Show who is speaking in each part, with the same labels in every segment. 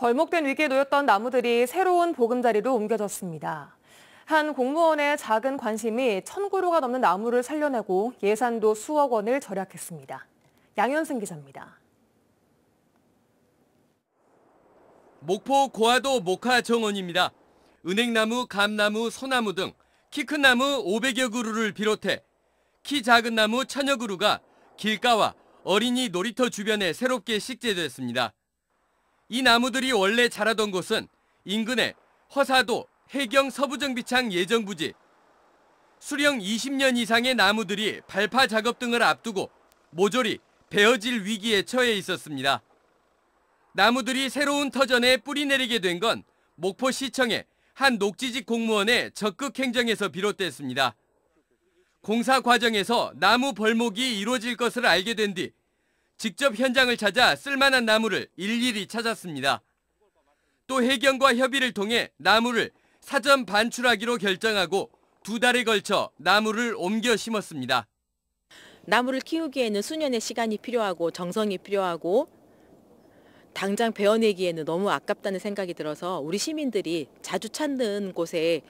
Speaker 1: 벌목된 위기에 놓였던 나무들이 새로운 보금자리로 옮겨졌습니다. 한 공무원의 작은 관심이 천구루가 넘는 나무를 살려내고 예산도 수억 원을 절약했습니다. 양현승 기자입니다.
Speaker 2: 목포 고아도 목화 정원입니다. 은행나무, 감나무, 소나무 등 키 큰 나무 500여 그루를 비롯해 키 작은 나무 천여 그루가 길가와 어린이 놀이터 주변에 새롭게 식재됐습니다. 이 나무들이 원래 자라던 곳은 인근의 허사도 해경 서부정비창 예정부지 수령 20년 이상의 나무들이 발파 작업 등을 앞두고 모조리 베어질 위기에 처해 있었습니다. 나무들이 새로운 터전에 뿌리 내리게 된 건 목포시청의 한 녹지직 공무원의 적극 행정에서 비롯됐습니다. 공사 과정에서 나무 벌목이 이루어질 것을 알게 된뒤 직접 현장을 찾아 쓸만한 나무를 일일이 찾았습니다. 또 해경과 협의를 통해 나무를 사전 반출하기로 결정하고 두 달에 걸쳐 나무를 옮겨 심었습니다.
Speaker 3: 나무를 키우기에는 수년의 시간이 필요하고 정성이 필요하고 당장 베어내기에는 너무 아깝다는 생각이 들어서 우리 시민들이 자주 찾는 곳에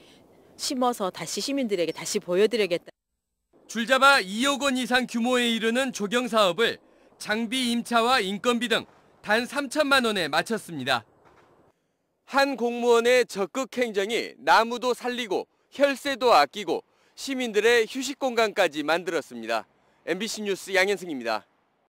Speaker 3: 심어서 다시 시민들에게 다시 보여드리겠다.
Speaker 2: 줄잡아 2억 원 이상 규모에 이르는 조경 사업을 장비 임차와 인건비 등 단 3천만 원에 마쳤습니다. 한 공무원의 적극 행정이 나무도 살리고 혈세도 아끼고 시민들의 휴식 공간까지 만들었습니다. MBC 뉴스 양현승입니다.